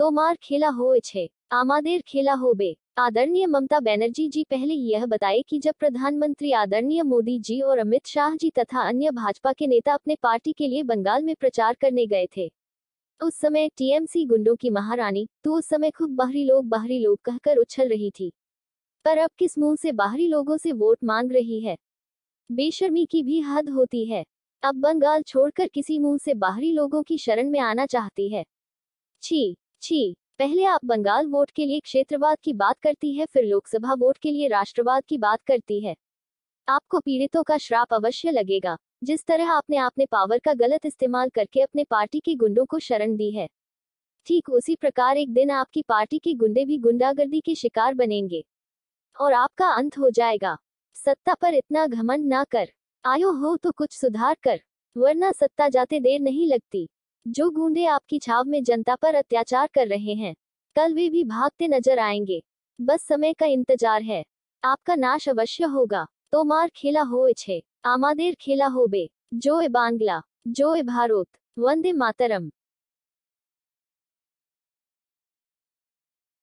तोमार खेला हो छे आमादेर खेला हो बे आदरणीय ममता बनर्जी जी पहले यह बताए कि जब प्रधानमंत्री आदरणीय मोदी जी और अमित शाह जी तथा अन्य भाजपा के नेता अपने पार्टी के लिए बंगाल में प्रचार करने गए थे उस समय टीएमसी गुंडों की महारानी तो उस समय खूब बाहरी लोग बाहरी लोग कहकर उछल रही थी पर अब किस मुंह से बाहरी लोगों से वोट मांग रही है बेशर्मी की भी हद होती है अब बंगाल छोड़कर किसी मुंह से बाहरी लोगों की शरण में आना चाहती है छी छी पहले आप बंगाल वोट के लिए क्षेत्रवाद की बात करती है फिर लोकसभा वोट के लिए राष्ट्रवाद की बात करती है आपको पीड़ितों का श्राप अवश्य लगेगा जिस तरह आपने आपने पावर का गलत इस्तेमाल करके अपने पार्टी के गुंडों को शरण दी है ठीक उसी प्रकार एक दिन आपकी पार्टी के गुंडे भी गुंडागर्दी के शिकार बनेंगे और आपका अंत हो जाएगा सत्ता पर इतना घमंड ना कर आयो हो तो कुछ सुधार कर वरना सत्ता जाते देर नहीं लगती जो गूंडे आपकी छाव में जनता पर अत्याचार कर रहे हैं कल वे भी भागते नजर आएंगे बस समय का इंतजार है आपका नाश अवश्य होगा तो मार खेला हो इछे आमादेर खेला हो बे जो ए बांग्ला जो ए भारत वंदे मातरम